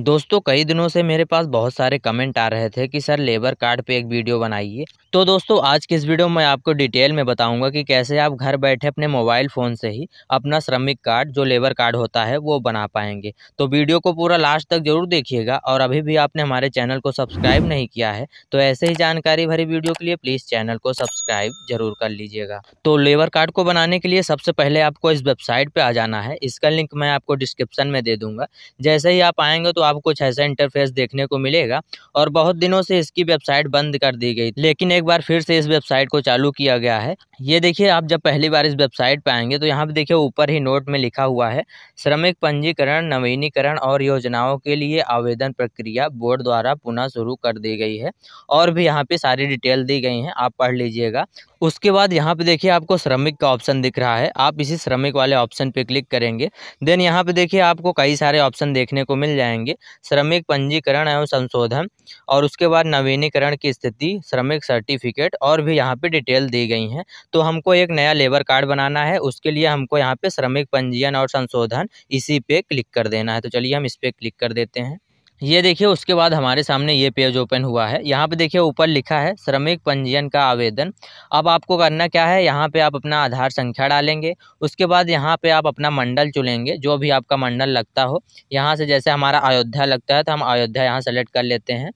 दोस्तों कई दिनों से मेरे पास बहुत सारे कमेंट आ रहे थे कि सर लेबर कार्ड पे एक वीडियो बनाइए तो दोस्तों आज के इस वीडियो में आपको डिटेल में बताऊंगा कि कैसे आप घर बैठे अपने मोबाइल फ़ोन से ही अपना श्रमिक कार्ड जो लेबर कार्ड होता है वो बना पाएंगे तो वीडियो को पूरा लास्ट तक जरूर देखिएगा और अभी भी आपने हमारे चैनल को सब्सक्राइब नहीं किया है तो ऐसे ही जानकारी भरी वीडियो के लिए प्लीज़ चैनल को सब्सक्राइब जरूर कर लीजिएगा तो लेबर कार्ड को बनाने के लिए सबसे पहले आपको इस वेबसाइट पर आ जाना है इसका लिंक मैं आपको डिस्क्रिप्शन में दे दूँगा जैसे ही आप आएँगे तो आप कुछ ऐसा इंटरफेस देखने को मिलेगा और बहुत दिनों से इसकी वेबसाइट बंद कर दी गई लेकिन एक बार फिर से इस वेबसाइट को चालू किया गया है ये देखिए आप जब पहली बार इस वेबसाइट पर आएंगे तो यहाँ पे देखिए ऊपर ही नोट में लिखा हुआ है श्रमिक पंजीकरण नवीनीकरण और योजनाओं के लिए आवेदन प्रक्रिया बोर्ड द्वारा पुनः शुरू कर दी गई है और भी यहाँ पे सारी डिटेल दी गई हैं आप पढ़ लीजिएगा उसके बाद यहाँ पे देखिए आपको श्रमिक का ऑप्शन दिख रहा है आप इसी श्रमिक वाले ऑप्शन पर क्लिक करेंगे देन यहाँ पे देखिए आपको कई सारे ऑप्शन देखने को मिल जाएंगे श्रमिक पंजीकरण एवं संशोधन और उसके बाद नवीनीकरण की स्थिति श्रमिक सर्टिफिकेट और भी यहाँ पे डिटेल दी गई हैं तो हमको एक नया लेबर कार्ड बनाना है उसके लिए हमको यहाँ पे श्रमिक पंजीयन और संशोधन इसी पे क्लिक कर देना है तो चलिए हम इस पर क्लिक कर देते हैं ये देखिए उसके बाद हमारे सामने ये पेज ओपन हुआ है यहाँ पे देखिए ऊपर लिखा है श्रमिक पंजीयन का आवेदन अब आपको करना क्या है यहाँ पे आप अपना आधार संख्या डालेंगे उसके बाद यहाँ पे आप अपना मंडल चुनेंगे जो भी आपका मंडल लगता हो यहाँ से जैसे हमारा अयोध्या लगता है तो हम अयोध्या यहाँ सेलेक्ट कर लेते हैं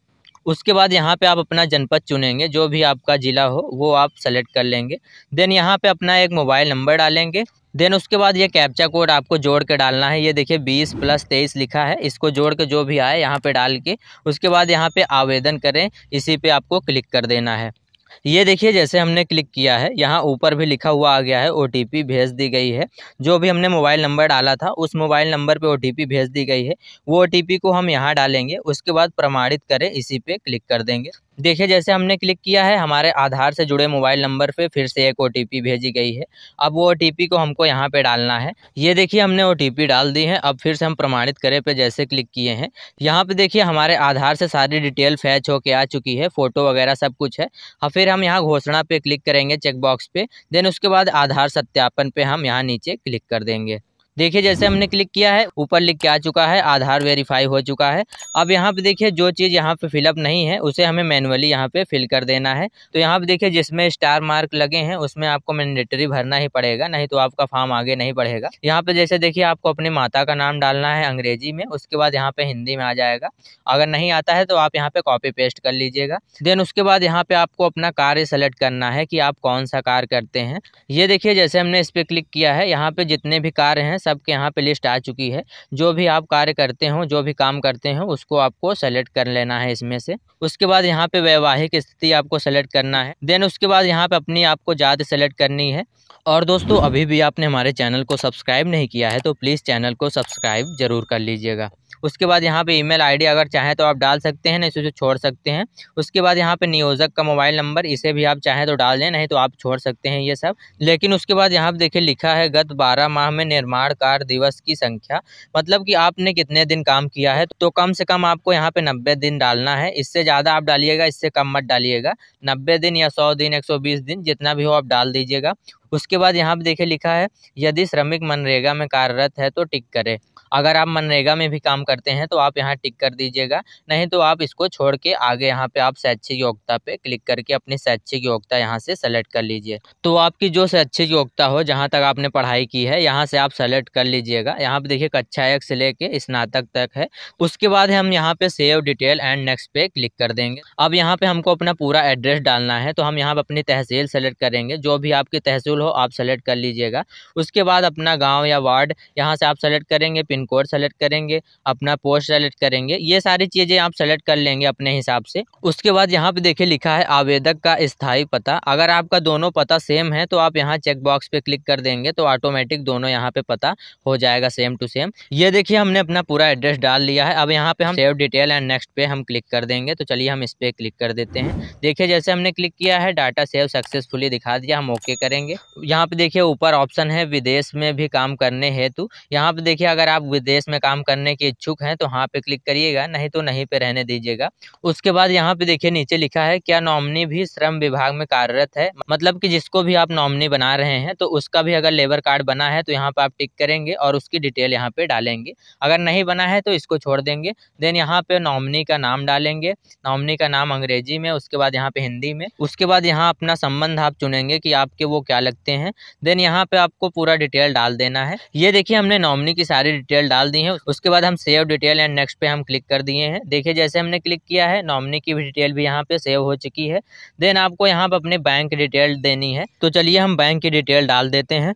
उसके बाद यहाँ पे आप अपना जनपद चुनेंगे जो भी आपका ज़िला हो वो आप सेलेक्ट कर लेंगे देन यहाँ पे अपना एक मोबाइल नंबर डालेंगे देन उसके बाद ये कैप्चा कोड आपको जोड़ के डालना है ये देखिए बीस प्लस तेईस लिखा है इसको जोड़ के जो भी आए यहाँ पे डाल के उसके बाद यहाँ पे आवेदन करें इसी पे आपको क्लिक कर देना है ये देखिए जैसे हमने क्लिक किया है यहाँ ऊपर भी लिखा हुआ आ गया है ओ भेज दी गई है जो भी हमने मोबाइल नंबर डाला था उस मोबाइल नंबर पे ओ भेज दी गई है वो ओ को हम यहाँ डालेंगे उसके बाद प्रमाणित करें इसी पे क्लिक कर देंगे देखिए जैसे हमने क्लिक किया है हमारे आधार से जुड़े मोबाइल नंबर पे फिर से एक ओ भेजी गई है अब वो ओ को हमको यहाँ पे डालना है ये देखिए हमने ओ डाल दी है अब फिर से हम प्रमाणित करें पे जैसे क्लिक किए हैं यहाँ पे देखिए हमारे आधार से सारी डिटेल फैच होके आ चुकी है फ़ोटो वगैरह सब कुछ है और फिर हम यहाँ घोषणा पे क्लिक करेंगे चेकबॉक्स पे देन उसके बाद आधार सत्यापन पे हम यहाँ नीचे क्लिक कर देंगे देखिए जैसे हमने क्लिक किया है ऊपर लिख के आ चुका है आधार वेरीफाई हो चुका है अब यहाँ पे देखिए जो चीज़ यहाँ पे फिलअप नहीं है उसे हमें मैन्युअली यहाँ पे फिल कर देना है तो यहाँ पे देखिए जिसमें स्टार मार्क लगे हैं उसमें आपको मैंडेटरी भरना ही पड़ेगा नहीं तो आपका फॉर्म आगे नहीं बढ़ेगा यहाँ पे जैसे देखिए आपको अपनी माता का नाम डालना है अंग्रेजी में उसके बाद यहाँ पे हिंदी में आ जाएगा अगर नहीं आता है तो आप यहाँ पे कॉपी पेस्ट कर लीजिएगा देन उसके बाद यहाँ पे आपको अपना कार्य सेलेक्ट करना है कि आप कौन सा कार्य करते हैं ये देखिए जैसे हमने इस पर क्लिक किया है यहाँ पे जितने भी कार्य हैं सबके यहाँ पे लिस्ट आ चुकी है जो भी आप कार्य करते हो जो भी काम करते हो उसको आपको सेलेक्ट कर लेना है इसमें से उसके बाद यहाँ पे वैवाहिक स्थिति आपको सेलेक्ट करना है देन उसके बाद यहाँ पे अपनी आपको जात सेलेक्ट करनी है और दोस्तों अभी भी आपने हमारे चैनल को सब्सक्राइब नहीं किया है तो प्लीज़ चैनल को सब्सक्राइब जरूर कर लीजिएगा उसके बाद यहाँ पे ईमेल आईडी अगर चाहें तो आप डाल सकते हैं नहीं तो छोड़ सकते हैं उसके बाद यहाँ पे नियोजक का मोबाइल नंबर इसे भी आप चाहें तो डाल दें नहीं तो आप छोड़ सकते हैं ये सब लेकिन उसके बाद यहाँ पर देखिए लिखा है गत बारह माह में निर्माण कार्य दिवस की संख्या मतलब कि आपने कितने दिन काम किया है तो कम से कम आपको यहाँ पे नब्बे दिन डालना है इससे ज़्यादा आप डालिएगा इससे कम मत डालिएगा नब्बे दिन या सौ दिन एक सौ बीस दिन जितना भी हो आप डाल दीजिएगा उसके बाद यहाँ पे देखे लिखा है यदि श्रमिक मनरेगा में कार्यरत है तो टिक करें अगर आप मनरेगा में भी काम करते हैं तो आप यहाँ टिक कर दीजिएगा नहीं तो आप इसको छोड़ के आगे यहाँ पे आप शैक्षिक योग्यता पे क्लिक करके अपनी शैक्षिक योग्यता यहाँ से सेलेक्ट कर लीजिए तो आपकी जो शैक्षिक योग्यता हो जहाँ तक आपने पढ़ाई की है यहाँ से आप सेलेक्ट कर लीजिएगा यहाँ पे देखिए कक्षा एक से लेके स्नातक तक है उसके बाद हम यहाँ पे सेव डिटेल एंड नेक्स्ट पे क्लिक कर देंगे अब यहाँ पे हमको अपना पूरा एड्रेस डालना है तो हम यहाँ पे अपनी तहसील सेलेक्ट करेंगे जो भी आपकी तहसील पॉसिबल हो आप सेलेक्ट कर लीजिएगा उसके बाद अपना गांव या वार्ड यहाँ से आप सेलेक्ट करेंगे पिन कोड सेलेक्ट करेंगे अपना पोस्ट सेलेक्ट करेंगे ये सारी चीज़ें आप सेलेक्ट कर लेंगे अपने हिसाब से उसके बाद यहाँ पर देखिए लिखा है आवेदक का स्थायी पता अगर आपका दोनों पता सेम है तो आप यहाँ चेक बॉक्स पर क्लिक कर देंगे तो ऑटोमेटिक दोनों यहाँ पे पता हो जाएगा सेम टू सेम ये देखिए हमने अपना पूरा एड्रेस डाल लिया है अब यहाँ पर हम सेव डिटेल एंड नेक्स्ट पे हम क्लिक कर देंगे तो चलिए हम इस पर क्लिक कर देते हैं देखिए जैसे हमने क्लिक किया है डाटा सेव सक्सेसफुली दिखा दिया हम ओके करेंगे यहाँ पे देखिए ऊपर ऑप्शन है विदेश में भी काम करने हेतु यहाँ पे देखिए अगर आप विदेश में काम करने के इच्छुक हैं तो वहाँ पे क्लिक करिएगा नहीं तो नहीं पे रहने दीजिएगा उसके बाद यहाँ पे देखिए नीचे लिखा है क्या नॉमनी भी श्रम विभाग में कार्यरत है मतलब कि जिसको भी आप नॉमनी बना रहे हैं तो उसका भी अगर लेबर कार्ड बना है तो यहाँ पर आप टिक करेंगे और उसकी डिटेल यहाँ पे डालेंगे अगर नहीं बना है तो इसको छोड़ देंगे देन यहाँ पे नॉमनी का नाम डालेंगे नॉमनी का नाम अंग्रेजी में उसके बाद यहाँ पे हिंदी में उसके बाद यहाँ अपना संबंध आप चुनेंगे कि आपके वो क्या लगते सकते हैं देन यहाँ पे आपको पूरा डिटेल डाल देना है ये देखिए हमने नॉमिनी की सारी डिटेल डाल दी है उसके बाद हम सेव डिटेल एंड नेक्स्ट पे हम क्लिक कर दिए हैं देखिए जैसे हमने क्लिक किया है नॉमिनी की भी डिटेल भी यहाँ पे सेव हो चुकी है देन आपको यहाँ पर अपने बैंक डिटेल देनी है तो चलिए हम बैंक की डिटेल डाल देते हैं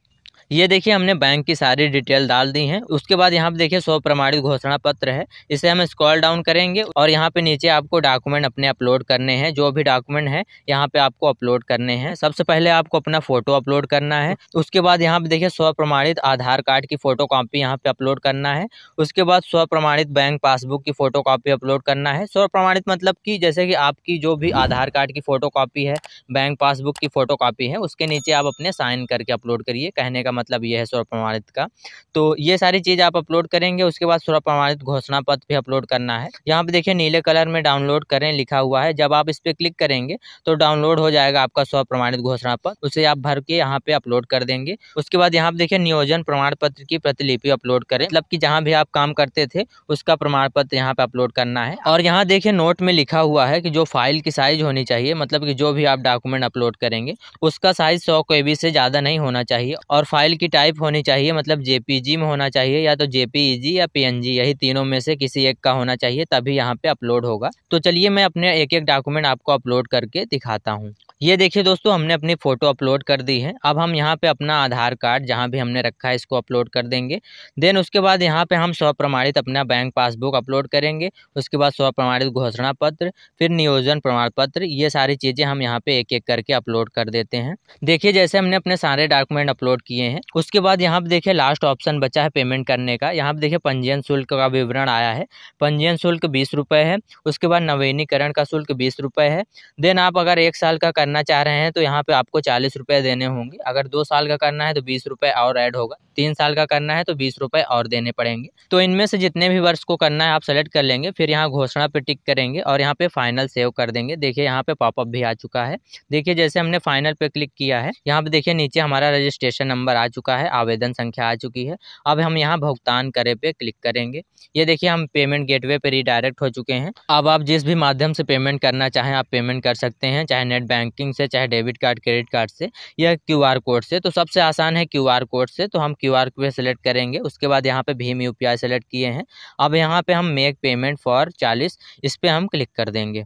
ये देखिए हमने बैंक की सारी डिटेल डाल दी है उसके बाद यहाँ पे देखिए स्व प्रमाणित घोषणा पत्र है इसे हम स्क्रॉल डाउन करेंगे और यहाँ पे नीचे आपको डॉक्यूमेंट अपने अपलोड करने हैं जो भी डॉक्यूमेंट है यहाँ पे आपको अपलोड करने हैं सबसे पहले आपको अपना फोटो अपलोड करना है उसके बाद यहाँ पे देखिए स्व प्रमाणित आधार कार्ड की फोटो कॉपी यहाँ पे अपलोड करना है उसके बाद स्व प्रमाणित बैंक पासबुक की फोटो कॉपी अपलोड करना है स्व प्रमाणित मतलब की जैसे कि आपकी जो भी आधार कार्ड की फोटो कॉपी है बैंक पासबुक की फोटो कॉपी है उसके नीचे आप अपने साइन करके अपलोड करिए कहने का मतलब मतलब ये है स्वर्ण प्रमाणित का तो ये सारी चीज़ आप अपलोड करेंगे उसके बाद स्व प्रमाणित घोषणा पत्र भी अपलोड करना है यहाँ पे देखिए नीले कलर में डाउनलोड करें लिखा हुआ है जब आप इस पर क्लिक करेंगे तो डाउनलोड हो जाएगा आपका स्व प्रमाणित घोषणा पत्र उसे आप भर के यहाँ पे अपलोड कर देंगे उसके बाद यहाँ पे देखिए नियोजन प्रमाण पत्र की प्रतिलिपि अपलोड करें मतलब कि जहाँ भी आप काम करते थे उसका प्रमाण पत्र यहाँ पे अपलोड करना है और यहाँ देखिए नोट में लिखा हुआ है कि जो फाइल की साइज होनी चाहिए मतलब कि जो भी आप डॉक्यूमेंट अपलोड करेंगे उसका साइज सौ के से ज़्यादा नहीं होना चाहिए और फाइल फाइल की टाइप होनी चाहिए मतलब जे में होना चाहिए या तो जे e या पी यही तीनों में से किसी एक का होना चाहिए तभी यहाँ पे अपलोड होगा तो चलिए मैं अपने एक एक डॉक्यूमेंट आपको अपलोड करके दिखाता हूँ ये देखिए दोस्तों हमने अपनी फ़ोटो अपलोड कर दी है अब हम यहाँ पे अपना आधार कार्ड जहाँ भी हमने रखा है इसको अपलोड कर देंगे देन उसके बाद यहाँ पे हम स्वप्रमाणित अपना बैंक पासबुक अपलोड करेंगे उसके बाद स्वप्रमाणित घोषणा पत्र फिर नियोजन प्रमाण पत्र ये सारी चीज़ें हम यहाँ पे एक एक करके अपलोड कर देते हैं देखिए जैसे हमने अपने सारे डॉक्यूमेंट अपलोड किए हैं उसके बाद यहाँ पर देखिए लास्ट ऑप्शन बचा है पेमेंट करने का यहाँ पर देखिए पंजीयन शुल्क का विवरण आया है पंजीयन शुल्क बीस है उसके बाद नवीनीकरण का शुल्क बीस है देन आप अगर एक साल का करना चाह रहे हैं तो यहाँ पे आपको चालीस रुपये देने होंगे अगर दो साल का करना है तो बीस रुपये और ऐड होगा तीन साल का करना है तो बीस रुपये और देने पड़ेंगे तो इनमें से जितने भी वर्ष को करना है आप सेलेक्ट कर लेंगे फिर यहाँ घोषणा पे टिक करेंगे और यहाँ पे फाइनल सेव कर देंगे देखिए यहाँ पे पॉपअप भी आ चुका है देखिए जैसे हमने फाइनल पे क्लिक किया है यहाँ पे देखिए नीचे हमारा रजिस्ट्रेशन नंबर आ चुका है आवेदन संख्या आ चुकी है अब हम यहाँ भुगतान करे पे क्लिक करेंगे ये देखिए हम पेमेंट गेटवे पे रिडायरेक्ट हो चुके हैं अब आप जिस भी माध्यम से पेमेंट करना चाहें आप पेमेंट कर सकते हैं चाहे नेट बैंकिंग से चाहे डेबिट कार्ड क्रेडिट कार्ड से या क्यू कोड से तो सबसे आसान है क्यू कोड से तो हम क्यू आर क्यू सेलेक्ट करेंगे उसके बाद यहाँ पे भीम यू पी आई सेलेक्ट किए हैं अब यहाँ पे हम मेक पेमेंट फॉर चालीस इस पर हम क्लिक कर देंगे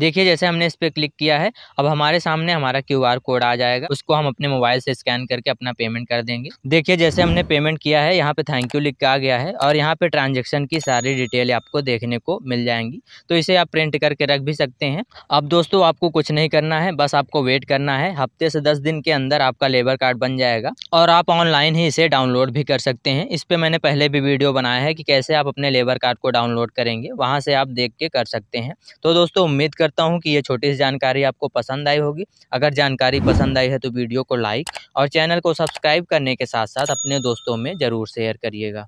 देखिए जैसे हमने इस पर क्लिक किया है अब हमारे सामने हमारा क्यू कोड आ जाएगा उसको हम अपने मोबाइल से स्कैन करके अपना पेमेंट कर देंगे देखिए जैसे हमने पेमेंट किया है यहाँ पे थैंक यू लिख के आ गया है और यहाँ पे ट्रांजेक्शन की सारी डिटेल आपको देखने को मिल जाएंगी तो इसे आप प्रिंट करके रख भी सकते हैं अब दोस्तों आपको कुछ नहीं करना है बस आपको वेट करना है हफ्ते से दस दिन के अंदर आपका लेबर कार्ड बन जाएगा और आप ऑनलाइन ही इसे डाउनलोड भी कर सकते हैं इस पर मैंने पहले भी वीडियो बनाया है कि कैसे आप अपने लेबर कार्ड को डाउनलोड करेंगे वहाँ से आप देख के कर सकते हैं तो दोस्तों उम्मीद कर करता हूँ कि ये छोटी सी जानकारी आपको पसंद आई होगी अगर जानकारी पसंद आई है तो वीडियो को लाइक और चैनल को सब्सक्राइब करने के साथ साथ अपने दोस्तों में ज़रूर शेयर करिएगा